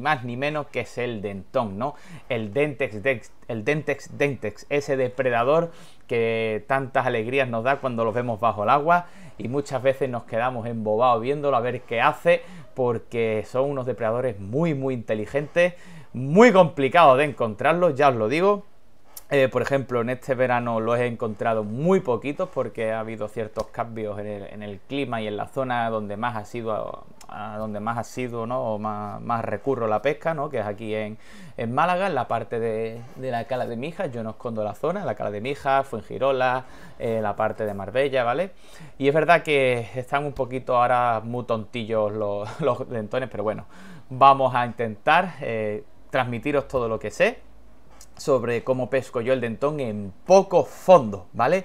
más ni menos que es el dentón, ¿no? El dentex, el dentex, dentex, ese depredador que tantas alegrías nos da cuando los vemos bajo el agua y muchas veces nos quedamos embobados viéndolo a ver qué hace porque son unos depredadores muy, muy inteligentes, muy complicados de encontrarlos, ya os lo digo. Eh, por ejemplo, en este verano los he encontrado muy poquitos porque ha habido ciertos cambios en el clima y en la zona donde más ha sido donde más ha ¿no? o más, más recurro la pesca, ¿no? que es aquí en, Málaga, en la parte de, la Cala de Mijas, yo no escondo la zona, la Cala de Mijas, Fuengirola, eh, la parte de Marbella, ¿vale? Y es verdad que están un poquito ahora muy tontillos los, los pero bueno, vamos a intentar eh, transmitiros todo lo que sé sobre cómo pesco yo el dentón en poco fondo, ¿vale?